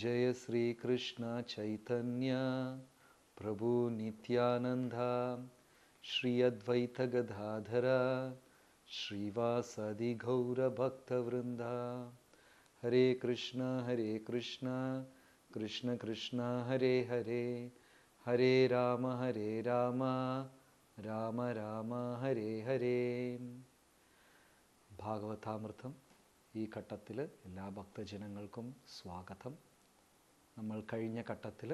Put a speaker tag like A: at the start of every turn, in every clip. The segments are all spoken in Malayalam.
A: ജയ ശ്രീകൃഷ്ണ ചൈതന്യ പ്രഭു നിത്യാനന്ദ ശ്രീ അദ്വൈതഗദാധര ശ്രീവാസാദി ഗൗരഭക്തവൃന്ദ ഹരേ കൃഷ്ണ ഹരേ കൃഷ്ണ കൃഷ്ണ കൃഷ്ണ ഹരേ ഹരേ ഹരേ രാമ ഹരേ രാമ രാമ രാമ ഹരേ ഹരേ ഭാഗവതാമൃതം ഈ ഘട്ടത്തിൽ എല്ലാ ഭക്തജനങ്ങൾക്കും സ്വാഗതം നമ്മൾ കഴിഞ്ഞ ഘട്ടത്തിൽ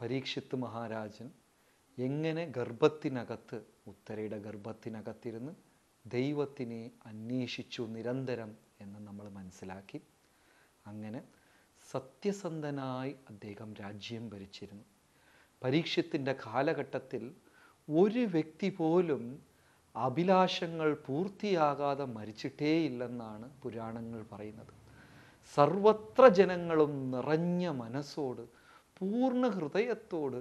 A: പരീക്ഷിത്ത് മഹാരാജൻ എങ്ങനെ ഗർഭത്തിനകത്ത് ഉത്തരയുടെ ഗർഭത്തിനകത്തിരുന്ന് ദൈവത്തിനെ അന്വേഷിച്ചു നിരന്തരം എന്ന് നമ്മൾ മനസ്സിലാക്കി അങ്ങനെ സത്യസന്ധനായി അദ്ദേഹം രാജ്യം ഭരിച്ചിരുന്നു പരീക്ഷത്തിൻ്റെ കാലഘട്ടത്തിൽ ഒരു വ്യക്തി പോലും അഭിലാഷങ്ങൾ പൂർത്തിയാകാതെ മരിച്ചിട്ടേയില്ലെന്നാണ് പുരാണങ്ങൾ പറയുന്നത് സർവത്ര ജനങ്ങളും നിറഞ്ഞ മനസ്സോട് പൂർണ്ണ ഹൃദയത്തോട്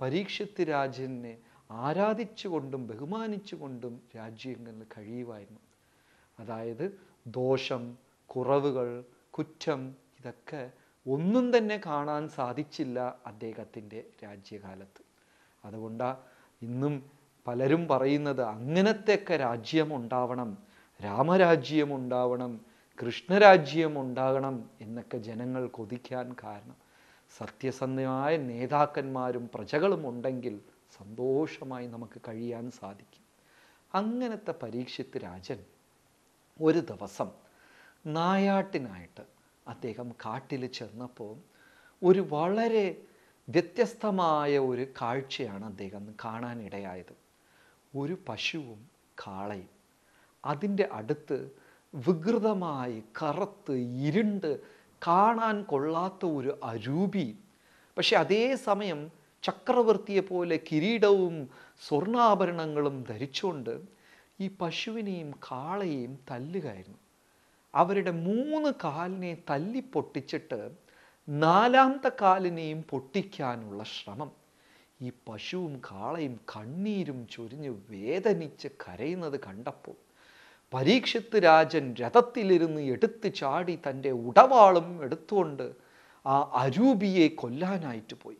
A: പരീക്ഷത്ത് രാജനെ ആരാധിച്ചുകൊണ്ടും ബഹുമാനിച്ചുകൊണ്ടും രാജ്യങ്ങളിൽ കഴിയുമായിരുന്നു അതായത് ദോഷം കുറവുകൾ കുറ്റം ഇതൊക്കെ ഒന്നും തന്നെ കാണാൻ സാധിച്ചില്ല അദ്ദേഹത്തിൻ്റെ രാജ്യകാലത്ത് അതുകൊണ്ടാ ഇന്നും പലരും പറയുന്നത് അങ്ങനത്തെയൊക്കെ രാജ്യം ഉണ്ടാവണം രാമരാജ്യം ഉണ്ടാവണം കൃഷ്ണരാജ്യം ഉണ്ടാകണം എന്നൊക്കെ ജനങ്ങൾ കൊതിക്കാൻ കാരണം സത്യസന്ധമായ നേതാക്കന്മാരും പ്രജകളും ഉണ്ടെങ്കിൽ സന്തോഷമായി നമുക്ക് കഴിയാൻ സാധിക്കും അങ്ങനത്തെ പരീക്ഷത്ത് രാജൻ ഒരു ദിവസം നായാട്ടിനായിട്ട് അദ്ദേഹം കാട്ടിൽ ചെന്നപ്പോൾ ഒരു വളരെ വ്യത്യസ്തമായ ഒരു കാഴ്ചയാണ് അദ്ദേഹം കാണാനിടയായത് ഒരു പശുവും കാളയും അതിൻ്റെ അടുത്ത് വികൃതമായി കറുത്ത് ഇരുണ്ട് കാണാൻ കൊള്ളാത്ത ഒരു അരൂപി പക്ഷെ ചക്രവർത്തിയെ പോലെ കിരീടവും സ്വർണ്ണാഭരണങ്ങളും ധരിച്ചുകൊണ്ട് ഈ പശുവിനെയും കാളയെയും തല്ലുകയായിരുന്നു അവരുടെ മൂന്ന് കാലിനെ തല്ലി പൊട്ടിച്ചിട്ട് നാലാമത്തെ കാലിനെയും പൊട്ടിക്കാനുള്ള ശ്രമം ഈ പശുവും കാളയും കണ്ണീരും ചൊരിഞ്ഞ് വേദനിച്ച് കരയുന്നത് കണ്ടപ്പോൾ പരീക്ഷത്ത് രാജൻ രഥത്തിലിരുന്ന് എടുത്തു ചാടി തൻ്റെ ഉടവാളും എടുത്തുകൊണ്ട് ആ അരൂപിയെ കൊല്ലാനായിട്ട് പോയി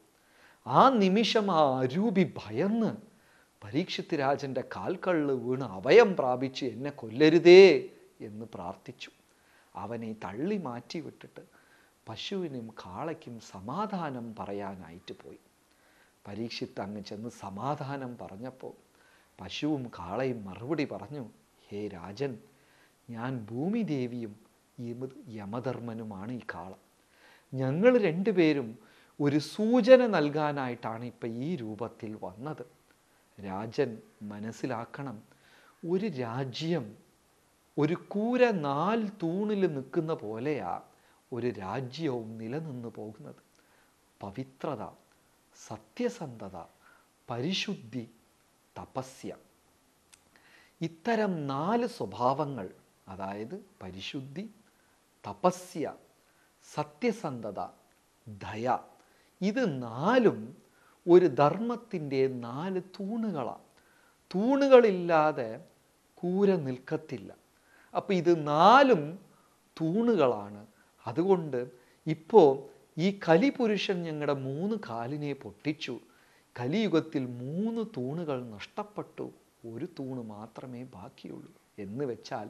A: ആ നിമിഷം ആ അരൂപി ഭയന്ന് പരീക്ഷത്ത് രാജൻ്റെ കാൽക്കള്ള് വീണ് അഭയം പ്രാപിച്ച് എന്നെ കൊല്ലരുതേ എന്ന് പ്രാർത്ഥിച്ചു അവനെ തള്ളി മാറ്റിവിട്ടിട്ട് പശുവിനും കാളയ്ക്കും സമാധാനം പറയാനായിട്ട് പോയി പരീക്ഷിത്ത് അങ്ങ് ചെന്ന് സമാധാനം പറഞ്ഞപ്പോൾ പശുവും കാളയും മറുപടി പറഞ്ഞു ഹേ രാജൻ ഞാൻ ഭൂമിദേവിയും യമധർമ്മനുമാണ് ഈ കാള ഞങ്ങൾ രണ്ടുപേരും ഒരു സൂചന നൽകാനായിട്ടാണ് ഇപ്പം ഈ രൂപത്തിൽ വന്നത് രാജൻ മനസ്സിലാക്കണം ഒരു രാജ്യം ഒരു കൂര നാല് തൂണിൽ നിൽക്കുന്ന പോലെയാ ഒരു രാജ്യവും നിലനിന്ന് പോകുന്നത് പവിത്രത സത്യസന്ധത പരിശുദ്ധി തപസ്യ ഇത്തരം നാല് സ്വഭാവങ്ങൾ അതായത് പരിശുദ്ധി തപസ്യ സത്യസന്ധത ദയ ഇത് നാലും ഒരു ധർമ്മത്തിൻ്റെ നാല് തൂണുകളാണ് തൂണുകളില്ലാതെ കൂര നിൽക്കത്തില്ല അപ്പോൾ ഇത് നാലും തൂണുകളാണ് അതുകൊണ്ട് ഇപ്പോൾ ഈ കലിപുരുഷൻ ഞങ്ങളുടെ മൂന്ന് കാലിനെ പൊട്ടിച്ചു കലിയുഗത്തിൽ മൂന്ന് തൂണുകൾ നഷ്ടപ്പെട്ടു ഒരു തൂണ് മാത്രമേ ബാക്കിയുള്ളൂ എന്ന് വെച്ചാൽ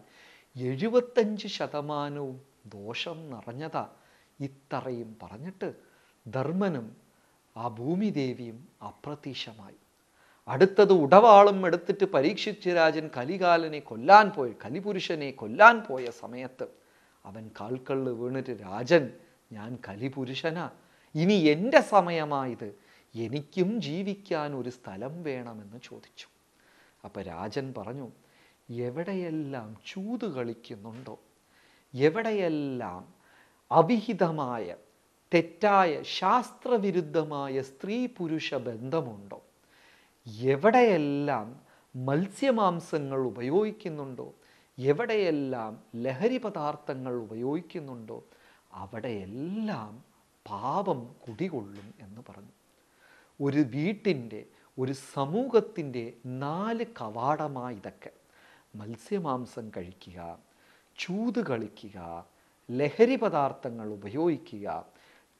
A: എഴുപത്തഞ്ച് ശതമാനവും ദോഷം നിറഞ്ഞതാ ഇത്രയും പറഞ്ഞിട്ട് ധർമ്മനും ആ ഭൂമിദേവിയും അപ്രത്യക്ഷമായി അടുത്തത് ഉടവാളും എടുത്തിട്ട് പരീക്ഷിച്ച് രാജൻ കലികാലനെ കൊല്ലാൻ പോയി കലിപുരുഷനെ കൊല്ലാൻ പോയ സമയത്ത് അവൻ കാൽക്കള്ള് വീണിട്ട് രാജൻ ഞാൻ കലിപുരുഷനാ ഇനി എൻ്റെ സമയമായത് എനിക്കും ജീവിക്കാൻ ഒരു സ്ഥലം വേണമെന്ന് ചോദിച്ചു അപ്പോൾ രാജൻ പറഞ്ഞു എവിടെയെല്ലാം ചൂത് കളിക്കുന്നുണ്ടോ എവിടെയെല്ലാം അവിഹിതമായ തെറ്റായ ശാസ്ത്രവിരുദ്ധമായ സ്ത്രീ പുരുഷ ബന്ധമുണ്ടോ എവിടെയെല്ലാം മത്സ്യമാംസങ്ങൾ ഉപയോഗിക്കുന്നുണ്ടോ എവിടെയെല്ലാം ലഹരി പദാർത്ഥങ്ങൾ ഉപയോഗിക്കുന്നുണ്ടോ അവിടെയെല്ലാം പാപം കുടികൊള്ളും എന്ന് പറഞ്ഞു ഒരു വീട്ടിൻ്റെ ഒരു സമൂഹത്തിൻ്റെ നാല് കവാടമാണ് ഇതൊക്കെ മത്സ്യമാംസം കഴിക്കുക ചൂത് കളിക്കുക ലഹരി പദാർത്ഥങ്ങൾ ഉപയോഗിക്കുക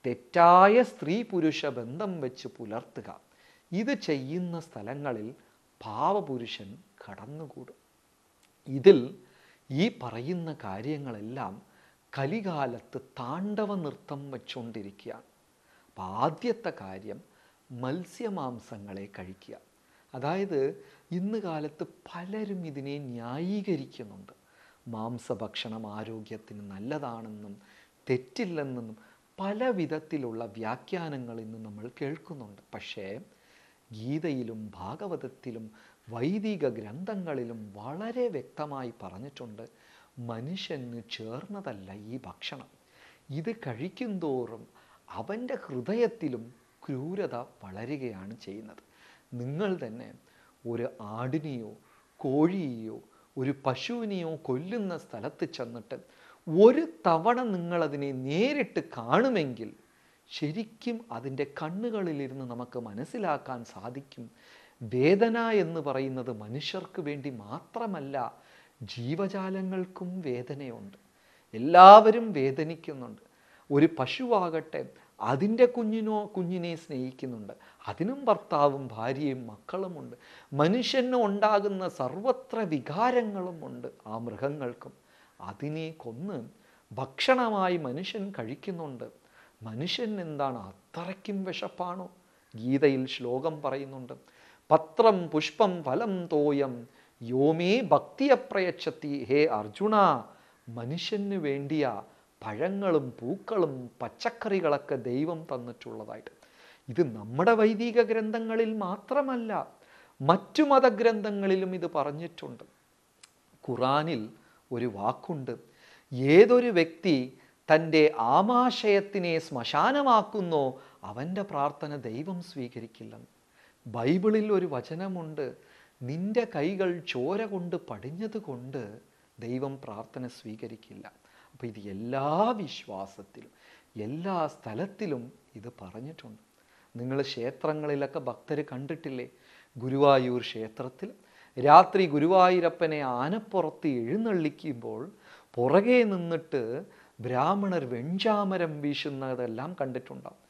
A: തെറ്റായ സ്ത്രീ പുരുഷ ബന്ധം വെച്ച് പുലർത്തുക ഇത് ചെയ്യുന്ന സ്ഥലങ്ങളിൽ പാവപുരുഷൻ കടന്നുകൂടും ഇതിൽ ഈ പറയുന്ന കാര്യങ്ങളെല്ലാം കലികാലത്ത് താണ്ഡവ നൃത്തം വെച്ചുകൊണ്ടിരിക്കുകയാണ് അപ്പം ആദ്യത്തെ കാര്യം മത്സ്യമാംസങ്ങളെ കഴിക്കുക അതായത് ഇന്ന് കാലത്ത് പലരും ഇതിനെ ന്യായീകരിക്കുന്നുണ്ട് മാംസഭക്ഷണം ആരോഗ്യത്തിന് നല്ലതാണെന്നും തെറ്റില്ലെന്നും പല വിധത്തിലുള്ള വ്യാഖ്യാനങ്ങൾ ഇന്ന് നമ്മൾ കേൾക്കുന്നുണ്ട് പക്ഷേ ഗീതയിലും ഭാഗവതത്തിലും വൈദിക ഗ്രന്ഥങ്ങളിലും വളരെ വ്യക്തമായി പറഞ്ഞിട്ടുണ്ട് മനുഷ്യന് ചേർന്നതല്ല ഈ ഭക്ഷണം ഇത് കഴിക്കും തോറും അവൻ്റെ ഹൃദയത്തിലും ക്രൂരത വളരുകയാണ് ചെയ്യുന്നത് നിങ്ങൾ തന്നെ ഒരു ആടിനെയോ കോഴിയെയോ ഒരു പശുവിനെയോ കൊല്ലുന്ന സ്ഥലത്ത് ചെന്നിട്ട് ഒരു തവണ നിങ്ങളതിനെ നേരിട്ട് കാണുമെങ്കിൽ ശരിക്കും അതിൻ്റെ കണ്ണുകളിലിരുന്ന് നമുക്ക് മനസ്സിലാക്കാൻ സാധിക്കും വേദന എന്ന് പറയുന്നത് മനുഷ്യർക്ക് വേണ്ടി മാത്രമല്ല ജീവജാലങ്ങൾക്കും വേദനയുണ്ട് എല്ലാവരും വേദനിക്കുന്നുണ്ട് ഒരു പശുവാകട്ടെ അതിൻ്റെ കുഞ്ഞിനോ കുഞ്ഞിനെ സ്നേഹിക്കുന്നുണ്ട് അതിനും ഭർത്താവും ഭാര്യയും മക്കളുമുണ്ട് മനുഷ്യന് ഉണ്ടാകുന്ന സർവത്ര വികാരങ്ങളുമുണ്ട് ആ മൃഗങ്ങൾക്കും അതിനെ കൊന്ന് ഭക്ഷണമായി മനുഷ്യൻ കഴിക്കുന്നുണ്ട് മനുഷ്യൻ എന്താണ് അത്രയ്ക്കും വിശപ്പാണോ ഗീതയിൽ ശ്ലോകം പറയുന്നുണ്ട് പത്രം പുഷ്പം ഫലം തോയം യോമേ ഭക്തിയപ്രയച്ചത്തി ഹേ അർജുന മനുഷ്യന് വേണ്ടിയാ പഴങ്ങളും പൂക്കളും പച്ചക്കറികളൊക്കെ ദൈവം തന്നിട്ടുള്ളതായിട്ട് ഇത് നമ്മുടെ വൈദിക ഗ്രന്ഥങ്ങളിൽ മാത്രമല്ല മറ്റു മതഗ്രന്ഥങ്ങളിലും ഇത് പറഞ്ഞിട്ടുണ്ട് ഖുറാനിൽ ഒരു വാക്കുണ്ട് ഏതൊരു വ്യക്തി തൻ്റെ ആമാശയത്തിനെ ശ്മശാനമാക്കുന്നോ അവൻ്റെ പ്രാർത്ഥന ദൈവം സ്വീകരിക്കില്ല ബൈബിളിൽ ഒരു വചനമുണ്ട് നിന്റെ കൈകൾ ചോര കൊണ്ട് പടിഞ്ഞതുകൊണ്ട് ദൈവം പ്രാർത്ഥന സ്വീകരിക്കില്ല അപ്പോൾ ഇത് എല്ലാ വിശ്വാസത്തിലും എല്ലാ സ്ഥലത്തിലും ഇത് പറഞ്ഞിട്ടുണ്ട് നിങ്ങൾ ക്ഷേത്രങ്ങളിലൊക്കെ ഭക്തർ കണ്ടിട്ടില്ലേ ഗുരുവായൂർ ക്ഷേത്രത്തിൽ രാത്രി ഗുരുവായൂരപ്പനെ ആനപ്പുറത്ത് എഴുന്നള്ളിക്കുമ്പോൾ പുറകെ നിന്നിട്ട് ബ്രാഹ്മണർ വെഞ്ചാമരം വീശുന്നതെല്ലാം കണ്ടിട്ടുണ്ടാവും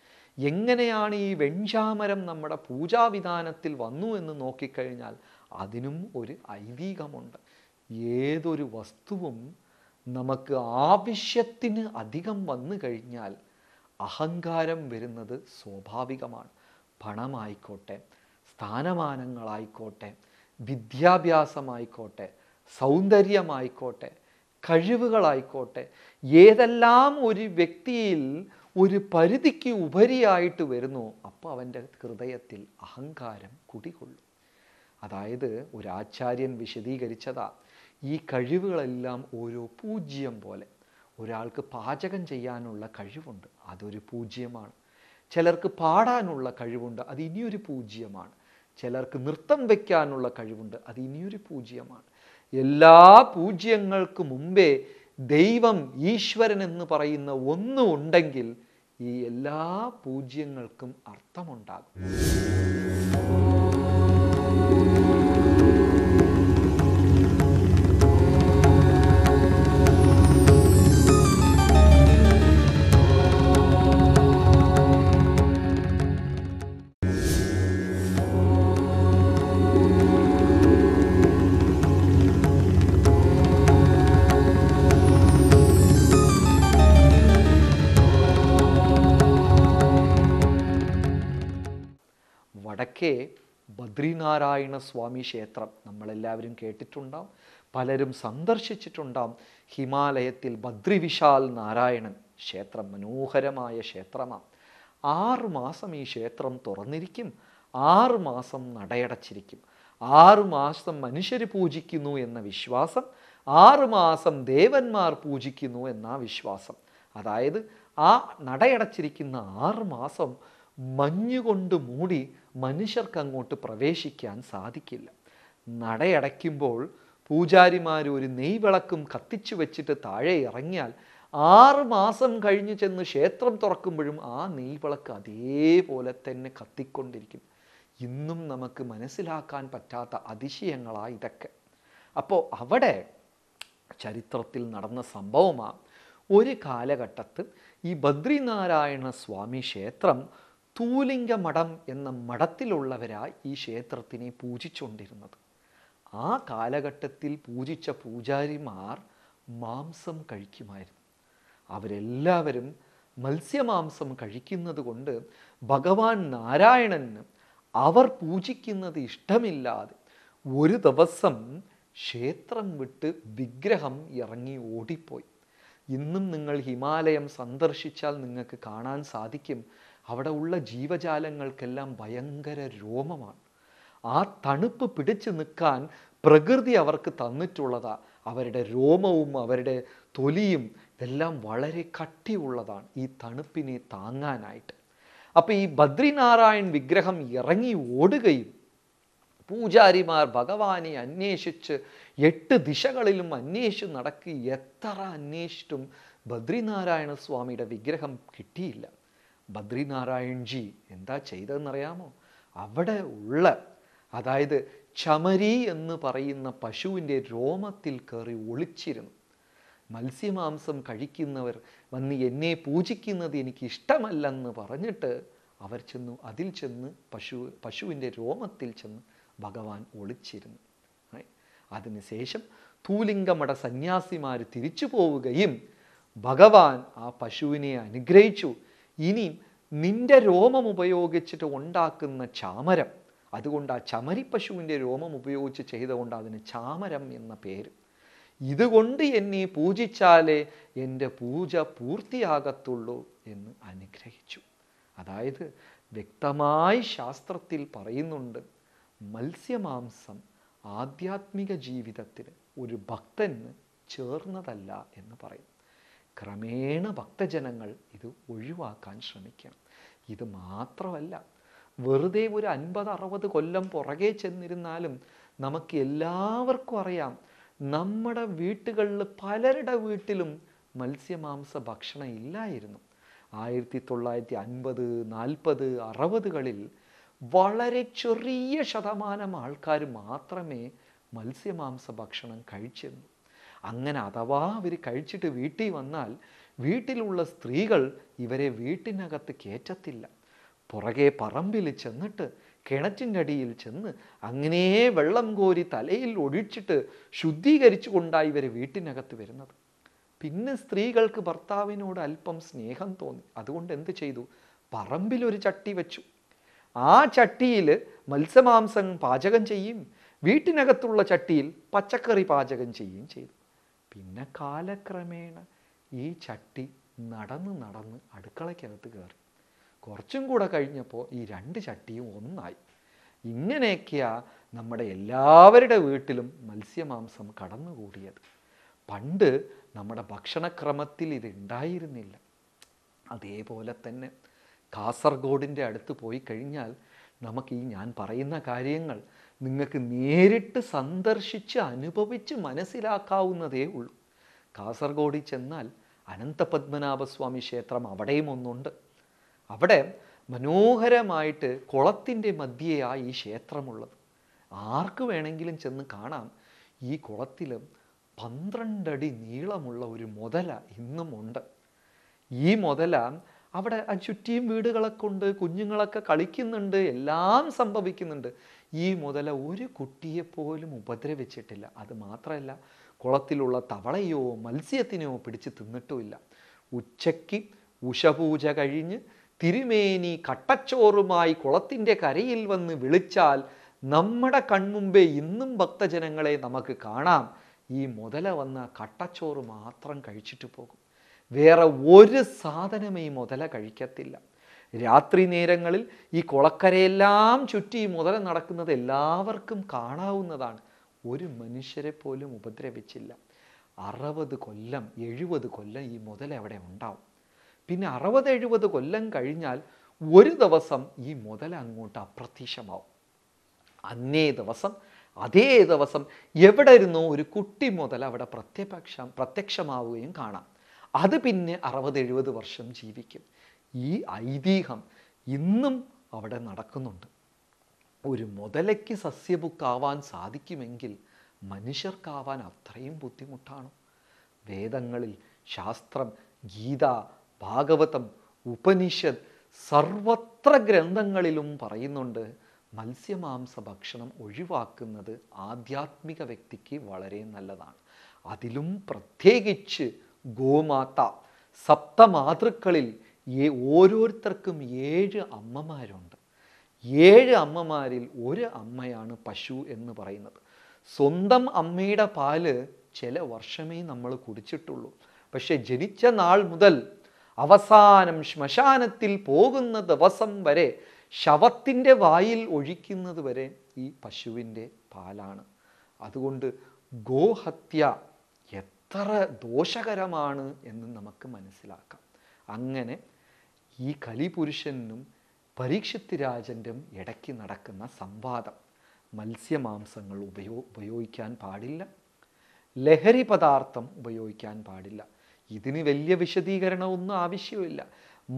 A: എങ്ങനെയാണ് ഈ വെഞ്ചാമരം നമ്മുടെ പൂജാവിധാനത്തിൽ വന്നു എന്ന് നോക്കിക്കഴിഞ്ഞാൽ അതിനും ഒരു ഐതിഹ്യമുണ്ട് ഏതൊരു വസ്തുവും നമുക്ക് ആവശ്യത്തിന് അധികം വന്നു കഴിഞ്ഞാൽ അഹങ്കാരം വരുന്നത് സ്വാഭാവികമാണ് പണമായിക്കോട്ടെ സ്ഥാനമാനങ്ങളായിക്കോട്ടെ വിദ്യാഭ്യാസമായിക്കോട്ടെ സൗന്ദര്യമായിക്കോട്ടെ കഴിവുകളായിക്കോട്ടെ ഏതെല്ലാം ഒരു വ്യക്തിയിൽ ഒരു പരിധിക്ക് ഉപരിയായിട്ട് വരുന്നു അപ്പോൾ അവൻ്റെ ഹൃദയത്തിൽ അഹങ്കാരം കുടികൊള്ളും അതായത് ഒരു ആചാര്യൻ വിശദീകരിച്ചതാണ് ഈ കഴിവുകളെല്ലാം ഓരോ പൂജ്യം പോലെ ഒരാൾക്ക് പാചകം ചെയ്യാനുള്ള കഴിവുണ്ട് അതൊരു പൂജ്യമാണ് ചിലർക്ക് പാടാനുള്ള കഴിവുണ്ട് അത് ഇനിയൊരു പൂജ്യമാണ് ചിലർക്ക് നൃത്തം വയ്ക്കാനുള്ള കഴിവുണ്ട് അത് ഇനിയൊരു പൂജ്യമാണ് എല്ലാ പൂജ്യങ്ങൾക്ക് മുമ്പേ ദൈവം ഈശ്വരൻ എന്ന് പറയുന്ന ഒന്ന് ഉണ്ടെങ്കിൽ ഈ എല്ലാ പൂജ്യങ്ങൾക്കും അർത്ഥമുണ്ടാകും ഒക്കെ ബദ്രിനാരായണ സ്വാമി ക്ഷേത്രം നമ്മളെല്ലാവരും കേട്ടിട്ടുണ്ടാവും പലരും സന്ദർശിച്ചിട്ടുണ്ടാവും ഹിമാലയത്തിൽ ബദ്രിവിശാൽ നാരായണൻ ക്ഷേത്രം മനോഹരമായ ക്ഷേത്രമാണ് ആറ് മാസം ഈ ക്ഷേത്രം തുറന്നിരിക്കും ആറ് മാസം നടയടച്ചിരിക്കും ആറ് മാസം മനുഷ്യർ പൂജിക്കുന്നു എന്ന വിശ്വാസം ആറ് മാസം ദേവന്മാർ പൂജിക്കുന്നു എന്ന വിശ്വാസം അതായത് ആ നടയടച്ചിരിക്കുന്ന ആറ് മാസം മഞ്ഞുകൊണ്ട് മൂടി മനുഷ്യർക്ക് അങ്ങോട്ട് പ്രവേശിക്കാൻ സാധിക്കില്ല നടയടയ്ക്കുമ്പോൾ പൂജാരിമാർ ഒരു നെയ്വിളക്കും കത്തിച്ചു വെച്ചിട്ട് താഴെ ഇറങ്ങിയാൽ ആറ് മാസം കഴിഞ്ഞ് ചെന്ന് ക്ഷേത്രം തുറക്കുമ്പോഴും ആ നെയ്വിളക്ക് അതേപോലെ തന്നെ കത്തിക്കൊണ്ടിരിക്കും ഇന്നും നമുക്ക് മനസ്സിലാക്കാൻ പറ്റാത്ത അതിശയങ്ങളാണ് ഇതൊക്കെ അപ്പോൾ അവിടെ ചരിത്രത്തിൽ നടന്ന സംഭവമാണ് ഒരു കാലഘട്ടത്ത് ഈ ബദ്രിനാരായണ സ്വാമി ക്ഷേത്രം തൂലിംഗ മഠം എന്ന മഠത്തിലുള്ളവരായി ഈ ക്ഷേത്രത്തിനെ പൂജിച്ചുകൊണ്ടിരുന്നത് ആ കാലഘട്ടത്തിൽ പൂജിച്ച പൂജാരിമാർ മാംസം കഴിക്കുമായിരുന്നു അവരെല്ലാവരും മത്സ്യമാംസം കഴിക്കുന്നത് കൊണ്ട് ഭഗവാൻ നാരായണന് അവർ പൂജിക്കുന്നത് ഇഷ്ടമില്ലാതെ ഒരു ദിവസം ക്ഷേത്രം വിട്ട് വിഗ്രഹം ഇറങ്ങി ഓടിപ്പോയി ഇന്നും നിങ്ങൾ ഹിമാലയം സന്ദർശിച്ചാൽ നിങ്ങൾക്ക് കാണാൻ സാധിക്കും അവിടെ ഉള്ള ജീവജാലങ്ങൾക്കെല്ലാം ഭയങ്കര രോമമാണ് ആ തണുപ്പ് പിടിച്ചു നിൽക്കാൻ പ്രകൃതി അവർക്ക് തന്നിട്ടുള്ളതാ അവരുടെ രോമവും അവരുടെ തൊലിയും ഇതെല്ലാം വളരെ കട്ടിയുള്ളതാണ് ഈ തണുപ്പിനെ താങ്ങാനായിട്ട് അപ്പോൾ ഈ ബദ്രിനാരായൺ വിഗ്രഹം ഇറങ്ങി ഓടുകയും പൂജാരിമാർ ഭഗവാനെ അന്വേഷിച്ച് എട്ട് ദിശകളിലും അന്വേഷിച്ച് നടക്കി എത്ര അന്വേഷിച്ചിട്ടും ബദ്രിനാരായണ സ്വാമിയുടെ വിഗ്രഹം കിട്ടിയില്ല ബദ്രിനാരായൺജി എന്താ ചെയ്തതെന്നറിയാമോ അവിടെ ഉള്ള അതായത് ചമരി എന്ന് പറയുന്ന പശുവിൻ്റെ രോമത്തിൽ കയറി ഒളിച്ചിരുന്നു മത്സ്യമാംസം കഴിക്കുന്നവർ വന്ന് എന്നെ പൂജിക്കുന്നത് എനിക്ക് ഇഷ്ടമല്ലെന്ന് പറഞ്ഞിട്ട് അവർ ചെന്നു അതിൽ ചെന്ന് പശു പശുവിൻ്റെ രോമത്തിൽ ചെന്ന് ഭഗവാൻ ഒളിച്ചിരുന്നു അതിനുശേഷം തൂലിംഗമട സന്യാസിമാർ തിരിച്ചു പോവുകയും ഭഗവാൻ ആ പശുവിനെ അനുഗ്രഹിച്ചു ഇനിയും നിന്റെ രോമം ഉപയോഗിച്ചിട്ട് ഉണ്ടാക്കുന്ന ചാമരം അതുകൊണ്ട് ആ ചമരിപ്പശുവിൻ്റെ രോമം ഉപയോഗിച്ച് ചെയ്തുകൊണ്ട് അതിന് ചാമരം എന്ന പേര് ഇതുകൊണ്ട് എന്നെ പൂജിച്ചാലേ എൻ്റെ പൂജ പൂർത്തിയാകത്തുള്ളൂ എന്ന് അനുഗ്രഹിച്ചു അതായത് വ്യക്തമായി ശാസ്ത്രത്തിൽ പറയുന്നുണ്ട് മത്സ്യമാംസം ആധ്യാത്മിക ജീവിതത്തിന് ഒരു ഭക്തന് ചേർന്നതല്ല എന്ന് പറയും ക്രമേണ ഭക്തജനങ്ങൾ ഇത് ഒഴിവാക്കാൻ ശ്രമിക്കണം ഇത് മാത്രമല്ല വെറുതെ ഒരു അൻപത് അറുപത് കൊല്ലം പുറകെ ചെന്നിരുന്നാലും നമുക്ക് എല്ലാവർക്കും അറിയാം നമ്മുടെ വീട്ടുകളിൽ പലരുടെ വീട്ടിലും മത്സ്യമാംസ ഭക്ഷണം ഇല്ലായിരുന്നു ആയിരത്തി തൊള്ളായിരത്തി അൻപത് നാൽപ്പത് അറുപതുകളിൽ വളരെ ചെറിയ ശതമാനം ആൾക്കാർ മാത്രമേ മത്സ്യമാംസ ഭക്ഷണം കഴിച്ചിരുന്നു അങ്ങനെ അഥവാ അവർ കഴിച്ചിട്ട് വീട്ടിൽ വന്നാൽ വീട്ടിലുള്ള സ്ത്രീകൾ ഇവരെ വീട്ടിനകത്ത് കയറ്റത്തില്ല പുറകെ പറമ്പിൽ ചെന്നിട്ട് കിണറ്റിൻ്റെ അടിയിൽ ചെന്ന് അങ്ങനെ വെള്ളം കോരി തലയിൽ ഒഴിച്ചിട്ട് ശുദ്ധീകരിച്ചു കൊണ്ടായി ഇവരെ വീട്ടിനകത്ത് വരുന്നത് പിന്നെ സ്ത്രീകൾക്ക് ഭർത്താവിനോട് അല്പം സ്നേഹം തോന്നി അതുകൊണ്ട് എന്ത് ചെയ്തു പറമ്പിലൊരു ചട്ടി വെച്ചു ആ ചട്ടിയിൽ മത്സ്യമാംസം പാചകം ചെയ്യും വീട്ടിനകത്തുള്ള ചട്ടിയിൽ പച്ചക്കറി പാചകം ചെയ്യുകയും ചെയ്തു പിന്നെ കാലക്രമേണ ഈ ചട്ടി നടന്ന് നടന്ന് അടുക്കളയ്ക്കകത്ത് കയറി കുറച്ചും കൂടെ കഴിഞ്ഞപ്പോൾ ഈ രണ്ട് ചട്ടിയും ഒന്നായി ഇങ്ങനെയൊക്കെയാ നമ്മുടെ എല്ലാവരുടെ വീട്ടിലും മത്സ്യമാംസം കടന്നുകൂടിയത് പണ്ട് നമ്മുടെ ഭക്ഷണക്രമത്തിൽ ഇത് ഉണ്ടായിരുന്നില്ല അതേപോലെ തന്നെ കാസർഗോഡിൻ്റെ അടുത്ത് പോയി കഴിഞ്ഞാൽ നമുക്ക് ഈ ഞാൻ പറയുന്ന കാര്യങ്ങൾ നിങ്ങൾക്ക് നേരിട്ട് സന്ദർശിച്ച് അനുഭവിച്ച് മനസ്സിലാക്കാവുന്നതേ ഉള്ളൂ കാസർഗോഡിൽ ചെന്നാൽ അനന്തപത്മനാഭസ്വാമി ക്ഷേത്രം അവിടെയും ഒന്നുണ്ട് അവിടെ മനോഹരമായിട്ട് കുളത്തിൻ്റെ മധ്യയായി ഈ ക്ഷേത്രമുള്ളത് ആർക്ക് വേണമെങ്കിലും ചെന്ന് കാണാം ഈ കുളത്തിലും പന്ത്രണ്ടടി നീളമുള്ള ഒരു മുതല ഇന്നും ഉണ്ട് ഈ മുതല അവിടെ ചുറ്റിയും വീടുകളൊക്കെ ഉണ്ട് കുഞ്ഞുങ്ങളൊക്കെ കളിക്കുന്നുണ്ട് എല്ലാം സംഭവിക്കുന്നുണ്ട് ഈ മുതല ഒരു കുട്ടിയെപ്പോലും ഉപദ്രവിച്ചിട്ടില്ല അത് മാത്രമല്ല കുളത്തിലുള്ള തവളയോ മത്സ്യത്തിനെയോ പിടിച്ച് തിന്നിട്ടുമില്ല ഉച്ചയ്ക്ക് ഉഷപൂജ കഴിഞ്ഞ് തിരുമേനി കട്ടച്ചോറുമായി കുളത്തിൻ്റെ കരയിൽ വന്ന് വിളിച്ചാൽ നമ്മുടെ കൺമുമ്പേ ഇന്നും ഭക്തജനങ്ങളെ നമുക്ക് കാണാം ഈ മുതല വന്ന കട്ടച്ചോറ് മാത്രം കഴിച്ചിട്ട് പോകും വേറെ ഒരു സാധനം ഈ മുതല കഴിക്കത്തില്ല രാത്രി നേരങ്ങളിൽ ഈ കുളക്കരയെല്ലാം ചുറ്റി ഈ മുതല നടക്കുന്നത് എല്ലാവർക്കും കാണാവുന്നതാണ് ഒരു മനുഷ്യരെ പോലും ഉപദ്രവിച്ചില്ല അറുപത് കൊല്ലം എഴുപത് കൊല്ലം ഈ മുതല അവിടെ ഉണ്ടാവും പിന്നെ അറുപത് എഴുപത് കൊല്ലം കഴിഞ്ഞാൽ ഒരു ദിവസം ഈ മുതല അങ്ങോട്ട് അപ്രത്യക്ഷമാവും അന്നേ ദിവസം അതേ ദിവസം എവിടെ ഇരുന്നോ ഒരു കുട്ടി മുതൽ അവിടെ പ്രത്യപക്ഷം പ്രത്യക്ഷമാവുകയും കാണാം അത് പിന്നെ അറുപത് എഴുപത് വർഷം ജീവിക്കും ഈ ഐതിഹ്യം ഇന്നും അവിടെ നടക്കുന്നുണ്ട് ഒരു മുതലയ്ക്ക് സസ്യബുക്കാവാൻ സാധിക്കുമെങ്കിൽ മനുഷ്യർക്കാവാൻ അത്രയും ബുദ്ധിമുട്ടാണ് വേദങ്ങളിൽ ശാസ്ത്രം ഗീത ഭാഗവതം ഉപനിഷത്ത് സർവത്ര ഗ്രന്ഥങ്ങളിലും പറയുന്നുണ്ട് മത്സ്യമാംസ ഭക്ഷണം ഒഴിവാക്കുന്നത് ആധ്യാത്മിക വ്യക്തിക്ക് വളരെ നല്ലതാണ് അതിലും പ്രത്യേകിച്ച് ഗോമാത സപ്തമാതൃക്കളിൽ ഓരോരുത്തർക്കും ഏഴ് അമ്മമാരുണ്ട് ഏഴ് അമ്മമാരിൽ ഒരു അമ്മയാണ് പശു എന്ന് പറയുന്നത് സ്വന്തം അമ്മയുടെ പാല് ചില വർഷമേ നമ്മൾ കുടിച്ചിട്ടുള്ളൂ പക്ഷെ ജനിച്ച നാൾ മുതൽ അവസാനം ശ്മശാനത്തിൽ പോകുന്ന ദിവസം വരെ ശവത്തിൻ്റെ വായിൽ ഒഴിക്കുന്നത് വരെ ഈ പശുവിൻ്റെ പാലാണ് അതുകൊണ്ട് ഗോഹത്യ എത്ര ദോഷകരമാണ് എന്ന് നമുക്ക് മനസ്സിലാക്കാം അങ്ങനെ ഈ കലിപുരുഷനും പരീക്ഷത്തി രാജൻ്റെ ഇടയ്ക്ക് നടക്കുന്ന സംവാദം മത്സ്യമാംസങ്ങൾ ഉപയോ ഉപയോഗിക്കാൻ പാടില്ല ലഹരി പദാർത്ഥം ഉപയോഗിക്കാൻ പാടില്ല ഇതിന് വലിയ വിശദീകരണമൊന്നും ആവശ്യമില്ല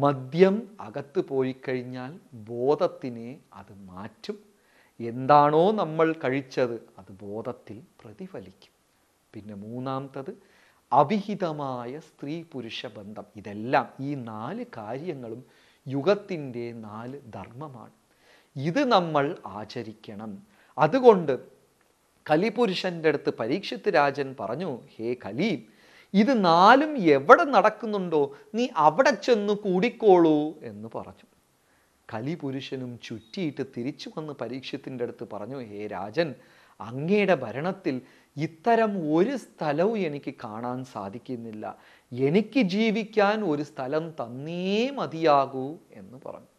A: മദ്യം അകത്ത് പോയി കഴിഞ്ഞാൽ ബോധത്തിനെ അത് മാറ്റും എന്താണോ നമ്മൾ കഴിച്ചത് അത് ബോധത്തിൽ പ്രതിഫലിക്കും പിന്നെ മൂന്നാമത്തത് അവിഹിതമായ സ്ത്രീ പുരുഷ ബന്ധം ഇതെല്ലാം ഈ നാല് കാര്യങ്ങളും യുഗത്തിൻ്റെ നാല് ധർമ്മമാണ് ഇത് നമ്മൾ ആചരിക്കണം അതുകൊണ്ട് കലിപുരുഷൻ്റെ അടുത്ത് പരീക്ഷിത് രാജൻ പറഞ്ഞു ഹേ കലി ഇത് നാലും എവിടെ നടക്കുന്നുണ്ടോ നീ അവിടെ ചെന്ന് കൂടിക്കോളൂ എന്ന് പറഞ്ഞു കലിപുരുഷനും ചുറ്റിയിട്ട് തിരിച്ചു വന്ന് പരീക്ഷത്തിൻ്റെ അടുത്ത് പറഞ്ഞു ഹേ രാജൻ അങ്ങയുടെ ഭരണത്തിൽ ഇത്തരം ഒരു സ്ഥലവും എനിക്ക് കാണാൻ സാധിക്കുന്നില്ല എനിക്ക് ജീവിക്കാൻ ഒരു സ്ഥലം തന്നേ മതിയാകൂ എന്ന് പറഞ്ഞു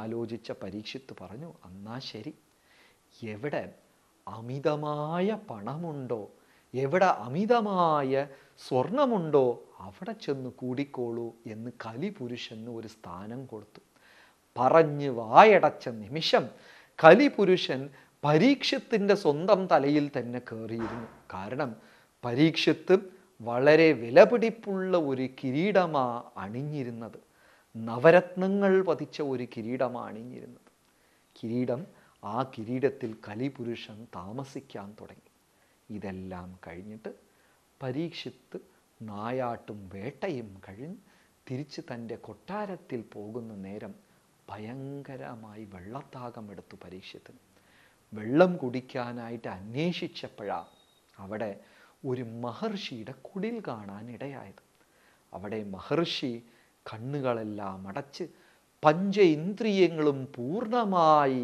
A: ആലോചിച്ച പരീക്ഷിത്ത് പറഞ്ഞു എന്നാ ശരി എവിടെ അമിതമായ പണമുണ്ടോ എവിടെ അമിതമായ സ്വർണമുണ്ടോ അവിടെ ചെന്ന് കൂടിക്കോളൂ എന്ന് കലിപുരുഷന് ഒരു സ്ഥാനം കൊടുത്തു പറഞ്ഞ് വായടച്ച നിമിഷം കലിപുരുഷൻ പരീക്ഷത്തിൻ്റെ സ്വന്തം തലയിൽ തന്നെ കയറിയിരുന്നു കാരണം പരീക്ഷത്ത് വളരെ വിലപിടിപ്പുള്ള ഒരു കിരീടമാ അണിഞ്ഞിരുന്നത് നവരത്നങ്ങൾ പതിച്ച ഒരു കിരീടമാ അണിഞ്ഞിരുന്നത് കിരീടം ആ കിരീടത്തിൽ കലിപുരുഷൻ താമസിക്കാൻ തുടങ്ങി ഇതെല്ലാം കഴിഞ്ഞിട്ട് പരീക്ഷത്ത് നായാട്ടും വേട്ടയും കഴിഞ്ഞ് തിരിച്ച് തൻ്റെ കൊട്ടാരത്തിൽ പോകുന്ന നേരം ഭയങ്കരമായി വെള്ളത്താകമെടുത്തു പരീക്ഷത്തിന് വെള്ളം കുടിക്കാനായിട്ട് അന്വേഷിച്ചപ്പോഴാണ് അവിടെ ഒരു മഹർഷിയുടെ കുടിൽ കാണാനിടയായത് അവിടെ മഹർഷി കണ്ണുകളെല്ലാം അടച്ച് പഞ്ച ഇന്ദ്രിയങ്ങളും പൂർണ്ണമായി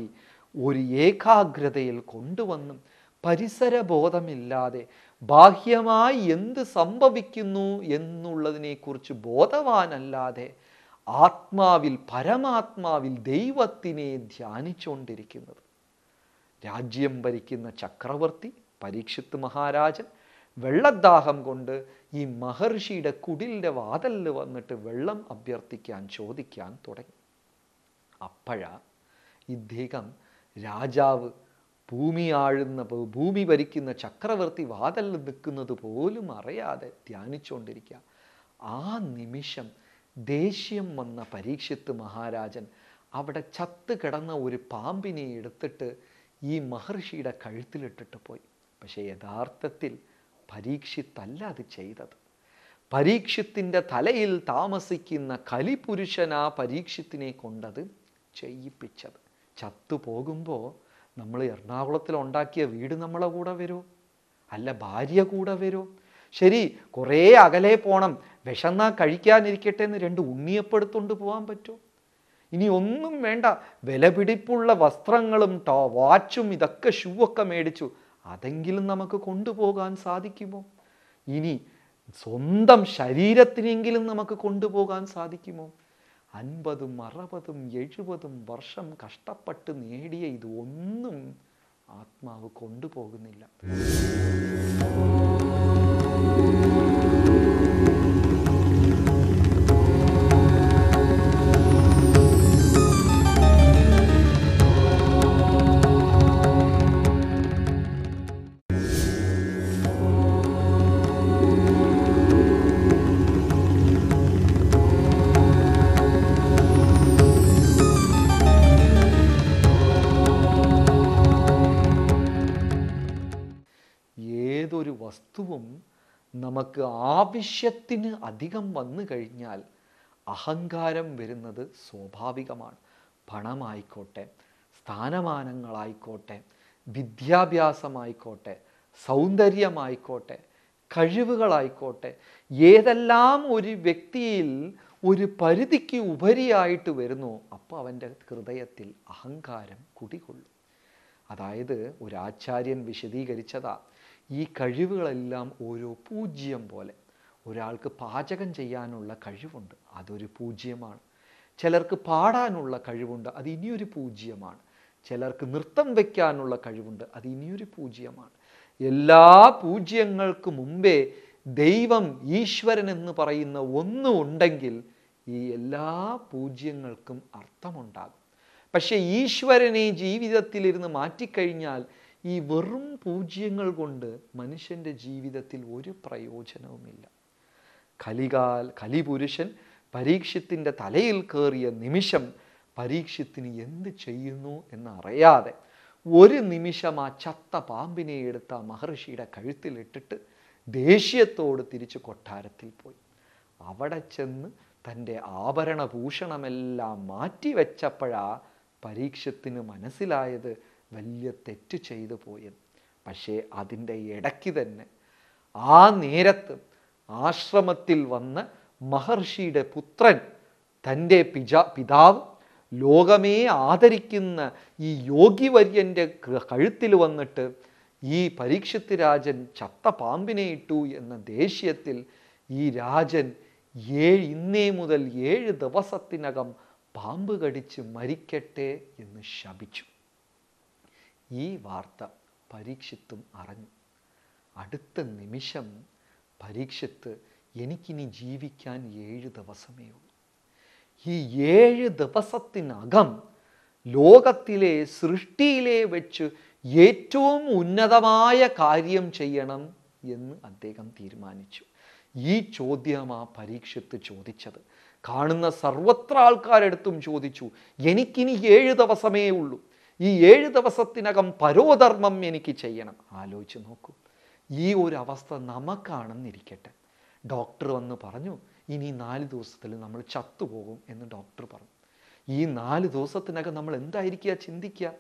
A: ഒരു ഏകാഗ്രതയിൽ കൊണ്ടുവന്നും പരിസരബോധമില്ലാതെ ബാഹ്യമായി എന്ത് സംഭവിക്കുന്നു എന്നുള്ളതിനെക്കുറിച്ച് ബോധവാനല്ലാതെ ആത്മാവിൽ പരമാത്മാവിൽ ദൈവത്തിനെ ധ്യാനിച്ചുകൊണ്ടിരിക്കുന്നത് രാജ്യം ഭരിക്കുന്ന ചക്രവർത്തി പരീക്ഷിത്ത് മഹാരാജൻ വെള്ളദാഹം കൊണ്ട് ഈ മഹർഷിയുടെ കുടിലിൻ്റെ വാതലിൽ വന്നിട്ട് വെള്ളം അഭ്യർത്ഥിക്കാൻ ചോദിക്കാൻ തുടങ്ങി അപ്പോഴാ ഇദ്ദേഹം രാജാവ് ഭൂമി ആഴുന്ന ഭൂമി ഭരിക്കുന്ന ചക്രവർത്തി വാതലിൽ നിൽക്കുന്നത് പോലും അറിയാതെ ധ്യാനിച്ചുകൊണ്ടിരിക്കുക ആ നിമിഷം ദേഷ്യം വന്ന പരീക്ഷിത്ത് മഹാരാജൻ അവിടെ ചത്ത് കിടന്ന ഒരു പാമ്പിനെ എടുത്തിട്ട് ഈ മഹർഷിയുടെ കഴുത്തിലിട്ടിട്ട് പോയി പക്ഷേ യഥാർത്ഥത്തിൽ പരീക്ഷിത്തല്ല അത് ചെയ്തത് പരീക്ഷത്തിൻ്റെ തലയിൽ താമസിക്കുന്ന കലിപുരുഷനാ പരീക്ഷത്തിനെ കൊണ്ടത് ചെയ്യിപ്പിച്ചത് ചത്തുപോകുമ്പോൾ നമ്മൾ എറണാകുളത്തിൽ ഉണ്ടാക്കിയ വീട് നമ്മളെ കൂടെ വരുമോ അല്ല ഭാര്യ കൂടെ വരുമോ ശരി കുറേ അകലെ പോണം വിഷന്നാൽ കഴിക്കാനിരിക്കട്ടെ എന്ന് രണ്ട് ഉണ്ണിയപ്പെടുത്തുകൊണ്ട് പോകാൻ പറ്റുമോ ഇനി ഒന്നും വേണ്ട വിലപിടിപ്പുള്ള വസ്ത്രങ്ങളും ടോ വാച്ചും ഇതൊക്കെ ഷൂവൊക്കെ മേടിച്ചു അതെങ്കിലും നമുക്ക് കൊണ്ടുപോകാൻ സാധിക്കുമോ ഇനി സ്വന്തം ശരീരത്തിനെങ്കിലും നമുക്ക് കൊണ്ടുപോകാൻ സാധിക്കുമോ അൻപതും അറുപതും എഴുപതും വർഷം കഷ്ടപ്പെട്ട് നേടിയ ഇതൊന്നും ആത്മാവ് കൊണ്ടുപോകുന്നില്ല നമുക്ക് ആവശ്യത്തിന് അധികം വന്നു കഴിഞ്ഞാൽ അഹങ്കാരം വരുന്നത് സ്വാഭാവികമാണ് പണമായിക്കോട്ടെ സ്ഥാനമാനങ്ങളായിക്കോട്ടെ വിദ്യാഭ്യാസമായിക്കോട്ടെ സൗന്ദര്യമായിക്കോട്ടെ കഴിവുകളായിക്കോട്ടെ ഏതെല്ലാം ഒരു വ്യക്തിയിൽ ഒരു പരിധിക്ക് ഉപരിയായിട്ട് വരുന്നു അപ്പോൾ അവൻ്റെ ഹൃദയത്തിൽ അഹങ്കാരം കുടികൊള്ളും അതായത് ഒരു ആചാര്യൻ വിശദീകരിച്ചതാണ് ഈ കഴിവുകളെല്ലാം ഓരോ പൂജ്യം പോലെ ഒരാൾക്ക് പാചകം ചെയ്യാനുള്ള കഴിവുണ്ട് അതൊരു പൂജ്യമാണ് ചിലർക്ക് പാടാനുള്ള കഴിവുണ്ട് അത് ഇനിയൊരു പൂജ്യമാണ് ചിലർക്ക് നൃത്തം വയ്ക്കാനുള്ള കഴിവുണ്ട് അത് ഇനിയൊരു പൂജ്യമാണ് എല്ലാ പൂജ്യങ്ങൾക്ക് മുമ്പേ ദൈവം ഈശ്വരൻ എന്ന് പറയുന്ന ഒന്ന് ഉണ്ടെങ്കിൽ ഈ എല്ലാ പൂജ്യങ്ങൾക്കും അർത്ഥമുണ്ടാകും പക്ഷേ ഈശ്വരനെ ജീവിതത്തിലിരുന്ന് മാറ്റിക്കഴിഞ്ഞാൽ ഈ വെറും പൂജ്യങ്ങൾ കൊണ്ട് മനുഷ്യൻ്റെ ജീവിതത്തിൽ ഒരു പ്രയോജനവുമില്ല കലികാൽ കലിപുരുഷൻ പരീക്ഷത്തിൻ്റെ തലയിൽ കയറിയ നിമിഷം പരീക്ഷത്തിന് എന്ത് ചെയ്യുന്നു എന്നറിയാതെ ഒരു നിമിഷം ആ ചത്ത പാമ്പിനെ എടുത്ത മഹർഷിയുടെ കഴുത്തിലിട്ടിട്ട് ദേഷ്യത്തോട് തിരിച്ച് കൊട്ടാരത്തിൽ പോയി അവിടെ ചെന്ന് തൻ്റെ ആഭരണഭൂഷണമെല്ലാം മാറ്റിവെച്ചപ്പോഴാ പരീക്ഷത്തിന് മനസ്സിലായത് വലിയ തെറ്റ് ചെയ്തു പോയത് പക്ഷേ അതിൻ്റെ ഇടയ്ക്ക് തന്നെ ആ നേരത്ത് ആശ്രമത്തിൽ വന്ന് മഹർഷിയുടെ പുത്രൻ തൻ്റെ പിജ പിതാവ് ലോകമേ ആദരിക്കുന്ന ഈ യോഗിവര്യൻ്റെ കഴുത്തിൽ വന്നിട്ട് ഈ പരീക്ഷത്ത് രാജൻ ചത്ത പാമ്പിനെ ഇട്ടു എന്ന ദേഷ്യത്തിൽ ഈ രാജൻ ഏഴ് ഇന്നേ മുതൽ ഏഴ് ദിവസത്തിനകം പാമ്പ് കടിച്ച് മരിക്കട്ടെ എന്ന് ശപിച്ചു ഈ വാർത്ത പരീക്ഷത്തും അറിഞ്ഞു അടുത്ത നിമിഷം പരീക്ഷത്ത് എനിക്കിനി ജീവിക്കാൻ ഏഴ് ദിവസമേ ഉള്ളൂ ഈ ഏഴ് ദിവസത്തിനകം ലോകത്തിലെ സൃഷ്ടിയിലെ വെച്ച് ഏറ്റവും ഉന്നതമായ കാര്യം ചെയ്യണം എന്ന് അദ്ദേഹം തീരുമാനിച്ചു ഈ ചോദ്യം ആ പരീക്ഷത്ത് ചോദിച്ചത് കാണുന്ന സർവത്ര ആൾക്കാരെടുത്തും ചോദിച്ചു എനിക്കിനി ഏഴ് ദിവസമേ ഉള്ളൂ ഈ ഏഴ് ദിവസത്തിനകം പരോധർമ്മം എനിക്ക് ചെയ്യണം ആലോചിച്ച് നോക്കൂ ഈ ഒരു അവസ്ഥ നമുക്കാണെന്നിരിക്കട്ടെ ഡോക്ടർ വന്ന് പറഞ്ഞു ഇനി നാല് ദിവസത്തിൽ നമ്മൾ ചത്തുപോകും എന്ന് ഡോക്ടർ പറഞ്ഞു ഈ നാല് ദിവസത്തിനകം നമ്മൾ എന്തായിരിക്കുക ചിന്തിക്കുക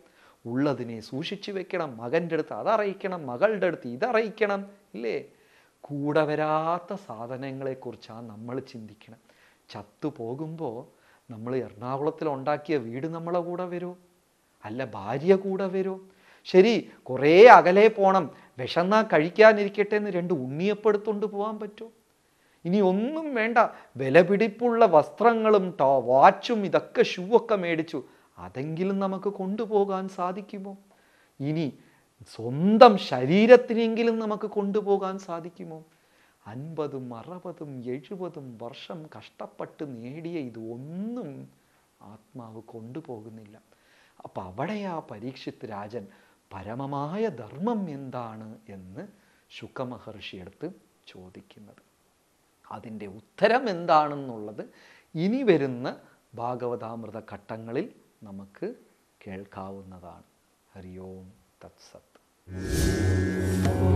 A: ഉള്ളതിനെ സൂക്ഷിച്ചു വെക്കണം മകൻ്റെ അടുത്ത് അതറിയിക്കണം മകളുടെ അടുത്ത് ഇതറിയിക്കണം ഇല്ലേ കൂടെ വരാത്ത സാധനങ്ങളെക്കുറിച്ചാണ് നമ്മൾ ചിന്തിക്കണം ചത്തു പോകുമ്പോൾ നമ്മൾ എറണാകുളത്തിൽ ഉണ്ടാക്കിയ വീട് നമ്മളെ കൂടെ വരുമോ അല്ല ഭാര്യ കൂടെ വരും ശരി കുറേ അകലെ പോണം വിഷന്നാ കഴിക്കാനിരിക്കട്ടെ എന്ന് രണ്ട് ഉണ്ണിയപ്പെടുത്തുകൊണ്ട് പോകാൻ പറ്റുമോ ഇനി ഒന്നും വേണ്ട വിലപിടിപ്പുള്ള വസ്ത്രങ്ങളും ടോ വാച്ചും ഇതൊക്കെ ഷൂവൊക്കെ മേടിച്ചു അതെങ്കിലും നമുക്ക് കൊണ്ടുപോകാൻ സാധിക്കുമോ ഇനി സ്വന്തം ശരീരത്തിനെങ്കിലും നമുക്ക് കൊണ്ടുപോകാൻ സാധിക്കുമോ അൻപതും അറുപതും എഴുപതും വർഷം കഷ്ടപ്പെട്ട് നേടിയ ഇതൊന്നും ആത്മാവ് കൊണ്ടുപോകുന്നില്ല അപ്പം അവിടെ ആ പരീക്ഷിത് രാജൻ പരമമായ ധർമ്മം എന്താണ് എന്ന് എടുത്ത് ചോദിക്കുന്നത് അതിൻ്റെ ഉത്തരം എന്താണെന്നുള്ളത് ഇനി വരുന്ന ഭാഗവതാമൃത ഘട്ടങ്ങളിൽ നമുക്ക് കേൾക്കാവുന്നതാണ് ഹരി ഓം തത്സത്